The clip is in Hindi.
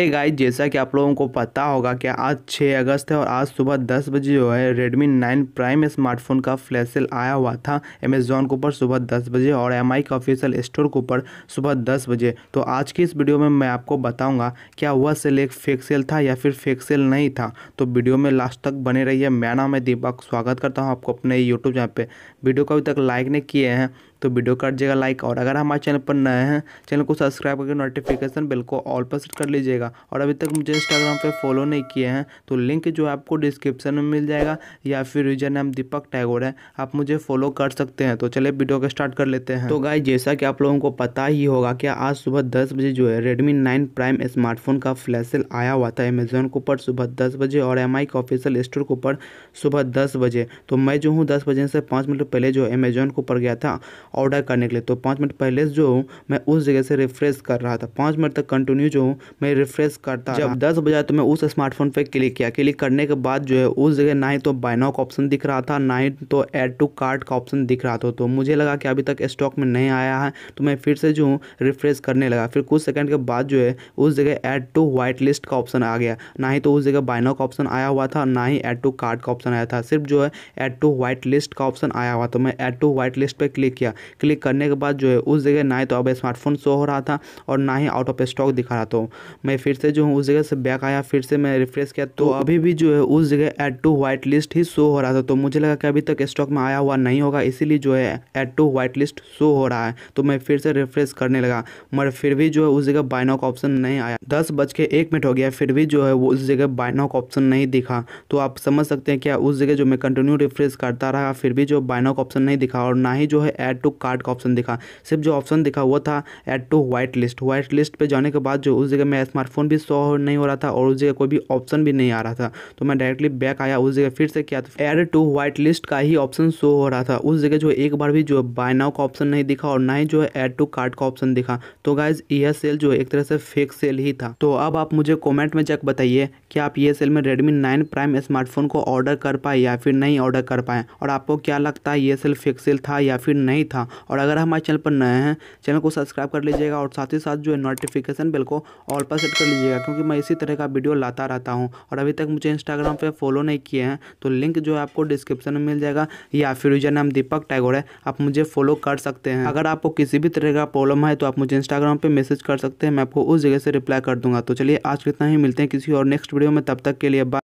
है गाइस जैसा कि आप लोगों को पता होगा कि आज 6 अगस्त है और आज सुबह 10 बजे जो है Redmi 9 प्राइम स्मार्टफोन का फ्लैश सेल आया हुआ था अमेजोन के ऊपर सुबह 10 बजे और एम का ऑफिशियल स्टोर के ऊपर सुबह 10 बजे तो आज की इस वीडियो में मैं आपको बताऊंगा क्या वह सेल एक फेक सेल था या फिर फेक सेल नहीं था तो वीडियो में लास्ट तक बने रही है मैं नाम है दीपक स्वागत करता हूँ आपको अपने यूट्यूब चैनल पर वीडियो को अभी तक लाइक नहीं किए हैं तो वीडियो कर दीजिएगा लाइक और अगर हमारे चैनल पर नए हैं चैनल को सब्सक्राइब करके नोटिफिकेशन बिल को ऑल पर सेट कर लीजिएगा और अभी तक मुझे इंस्टाग्राम पर फॉलो नहीं किए हैं तो लिंक जो है आपको डिस्क्रिप्शन में मिल जाएगा या फिर यूजर नाम दीपक टैगोर है आप मुझे फॉलो कर सकते हैं तो चलिए वीडियो को स्टार्ट कर लेते हैं तो गाय जैसा कि आप लोगों को पता ही होगा कि आज सुबह दस बजे जो है रेडमी नाइन प्राइम स्मार्टफोन का फ्लैश सेल आया हुआ था अमेजोन के ऊपर सुबह दस बजे और एम के ऑफिशियल स्टोर के ऊपर सुबह दस बजे तो मैं जो हूँ दस बजे से पाँच मिनट पहले जो अमेजोन के ऊपर गया था ऑर्डर करने के लिए तो पाँच मिनट पहले जो हूँ मैं उस जगह से रिफ्रेश कर रहा था पाँच मिनट तक कंटिन्यू जो मैं रिफ्रेश करता जब दस बजा तो मैं उस स्मार्टफोन पर क्लिक किया क्लिक करने के बाद जो है उस जगह ना ही तो बाइनाउ का ऑप्शन दिख रहा था ना ही तो एड टू कार्ट का ऑप्शन दिख रहा था तो मुझे लगा कि अभी तक स्टॉक में नहीं आया है तो मैं फिर से जो हूँ रिफ्रेश करने लगा फिर कुछ सेकंड के बाद जो है उस जगह ऐड टू वाइट लिस्ट का ऑप्शन आ गया ना ही तो उस जगह बाइनॉक का ऑप्शन आया हुआ था ना ही ऐड टू कार्ड का ऑप्शन आया था सिर्फ जो है ऐड टू वाइट लिस्ट का ऑप्शन आया हुआ तो मैं ऐड टू व्हाइट लिस्ट पर क्लिक किया क्लिक करने के बाद जो है उस जगह ना ही तो अब स्मार्टफोन शो हो रहा था और ना ही आउट ऑफ स्टॉक दिखा रहा था मैं फिर से जो हूँ उस जगह से बैक आया फिर से मैं रिफ्रेश किया तो, तो अभी भी जो है उस जगह एड टू वाइट लिस्ट ही शो हो रहा था तो मुझे लगा कि अभी तक स्टॉक में आया हुआ नहीं होगा इसीलिए जो है add to white list show हो रहा है तो मैं फिर से रिफ्रेश करने लगा मगर फिर भी जो है उस जगह बाइनॉक का ऑप्शन नहीं आया दस बज के एक मिनट हो गया फिर भी जो है वो उस जगह बाइनॉक ऑप्शन नहीं दिखा तो आप समझ सकते हैं क्या उस जगह जो मैं कंटिन्यू रिफ्रेश करता रहा फिर भी जो बाइनॉक ऑप्शन नहीं दिखा और ना ही जो है एड टू कार्ड का ऑप्शन दिखा सिर्फ जो ऑप्शन दिखा वो था add to white list white list पर जाने के बाद जो उस जगह मेरा स्मार्टफोन भी शो नहीं हो रहा था और उस जगह कोई भी ऑप्शन भी नहीं आ रहा था तो मैं डायरेक्टली बैक आया उस जगह फिर से किया था एड टू व्हाइट लिस्ट का ही ऑप्शन शो हो रहा था उस जगह जो एक बार भी जो बाय नाउ का ऑप्शन नहीं दिखा और ना ही जो है एड टू कार्ड का ऑप्शन दिखा तो गाइज यह सेल जो एक तरह से फेक सेल ही था तो अब आप मुझे कॉमेंट में चेक बताइए कि आप ये सेल में रेडमी नाइन प्राइम स्मार्टफोन को ऑर्डर कर पाए या फिर नहीं ऑर्डर कर पाए और आपको क्या लगता है ये सेल फेक सेल था या फिर नहीं था और अगर हमारे चैनल पर नए हैं चैनल को सब्सक्राइब कर लीजिएगा और साथ ही साथ जो है नोटिफिकेशन बिल को ऑल पर सेट कर लीजिएगा क्योंकि मैं इसी तरह का वीडियो लाता रहता हूँ और अभी तक मुझे इंस्टाग्राम पर फॉलो नहीं किए हैं तो लिंक जो है आपको डिस्क्रिप्शन में मिल जाएगा या फिर यूजर नाम दीपक टैगोर है आप मुझे फॉलो कर सकते हैं अगर आपको किसी भी तरह का प्रॉब्लम है तो आप मुझे इंस्टाग्राम पर मैसेज कर सकते हैं मैं आपको उस जगह से रिप्लाई कर दूंगा तो चलिए आज कितना ही मिलते हैं किसी और नेक्स्ट वीडियो में तब तक के लिए बाय